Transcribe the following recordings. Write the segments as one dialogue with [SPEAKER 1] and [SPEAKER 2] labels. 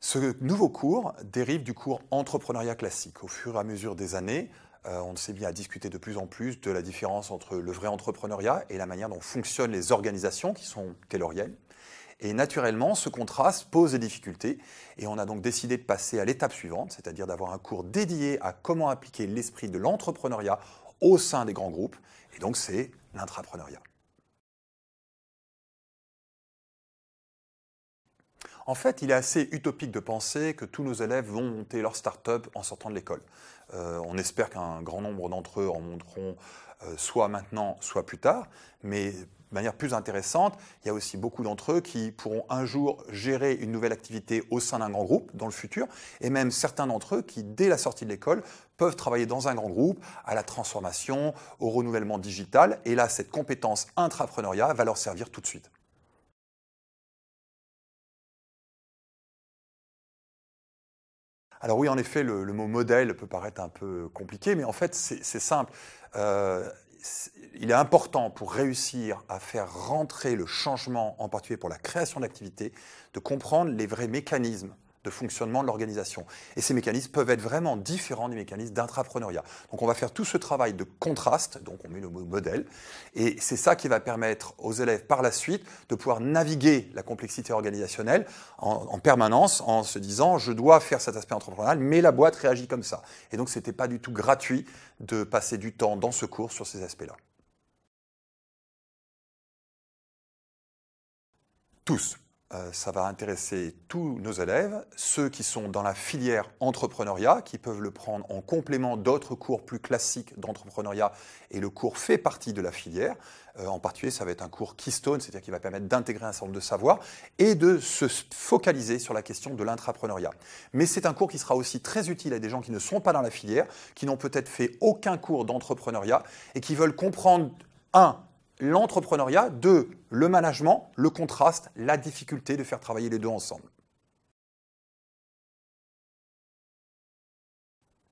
[SPEAKER 1] Ce nouveau cours dérive du cours entrepreneuriat classique. Au fur et à mesure des années, euh, on s'est mis à discuter de plus en plus de la différence entre le vrai entrepreneuriat et la manière dont fonctionnent les organisations qui sont tayloriennes. Et naturellement, ce contraste pose des difficultés. Et on a donc décidé de passer à l'étape suivante, c'est-à-dire d'avoir un cours dédié à comment appliquer l'esprit de l'entrepreneuriat au sein des grands groupes. Et donc, c'est l'intrapreneuriat. En fait, il est assez utopique de penser que tous nos élèves vont monter leur start-up en sortant de l'école. Euh, on espère qu'un grand nombre d'entre eux en monteront euh, soit maintenant, soit plus tard, mais de manière plus intéressante, il y a aussi beaucoup d'entre eux qui pourront un jour gérer une nouvelle activité au sein d'un grand groupe dans le futur, et même certains d'entre eux qui, dès la sortie de l'école, peuvent travailler dans un grand groupe à la transformation, au renouvellement digital, et là, cette compétence intrapreneuriat va leur servir tout de suite. Alors oui, en effet, le, mot modèle peut paraître un peu compliqué, mais en fait, c'est simple. Euh, il est important pour réussir à faire rentrer le changement, en particulier pour la création d'activité, de comprendre les vrais mécanismes fonctionnement de l'organisation. Et ces mécanismes peuvent être vraiment différents des mécanismes d'intrapreneuriat. Donc on va faire tout ce travail de contraste, donc on met le mot modèle, et c'est ça qui va permettre aux élèves par la suite de pouvoir naviguer la complexité organisationnelle en, en permanence en se disant je dois faire cet aspect entrepreneurial, mais la boîte réagit comme ça. Et donc ce n'était pas du tout gratuit de passer du temps dans ce cours sur ces aspects-là. Tous. Euh, ça va intéresser tous nos élèves, ceux qui sont dans la filière entrepreneuriat, qui peuvent le prendre en complément d'autres cours plus classiques d'entrepreneuriat, et le cours fait partie de la filière. Euh, en particulier, ça va être un cours keystone, c'est-à-dire qui va permettre d'intégrer un certain nombre de savoirs et de se focaliser sur la question de l'intrapreneuriat. Mais c'est un cours qui sera aussi très utile à des gens qui ne sont pas dans la filière, qui n'ont peut-être fait aucun cours d'entrepreneuriat et qui veulent comprendre, un, l'entrepreneuriat deux, le management, le contraste, la difficulté de faire travailler les deux ensemble.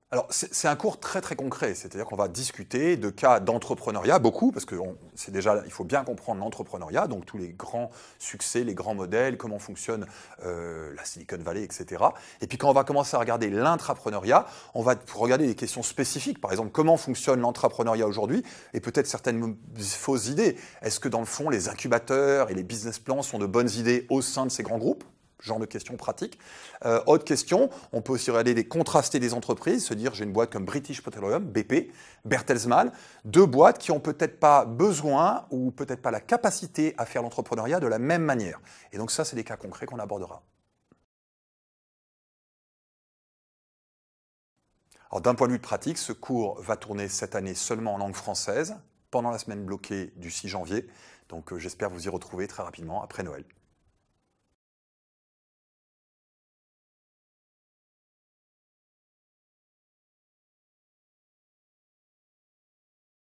[SPEAKER 1] alors, c'est un cours très très concret, c'est-à-dire qu'on va discuter de cas d'entrepreneuriat, beaucoup, parce que c'est déjà, il faut bien comprendre l'entrepreneuriat, donc tous les grands succès, les grands modèles, comment fonctionne euh, la Silicon Valley, etc. Et puis quand on va commencer à regarder l'intrapreneuriat, on va regarder des questions spécifiques, par exemple comment fonctionne l'entrepreneuriat aujourd'hui, et peut-être certaines fausses idées. Est-ce que dans le fond, les incubateurs et les business plans sont de bonnes idées au sein de ces grands groupes genre de questions pratiques. Euh, autre question, on peut aussi regarder les contraster des entreprises, se dire j'ai une boîte comme British Petroleum, BP, Bertelsmann, deux boîtes qui n'ont peut-être pas besoin ou peut-être pas la capacité à faire l'entrepreneuriat de la même manière. Et donc ça, c'est des cas concrets qu'on abordera. Alors d'un point de vue pratique, ce cours va tourner cette année seulement en langue française pendant la semaine bloquée du 6 janvier. Donc euh, j'espère vous y retrouver très rapidement après Noël.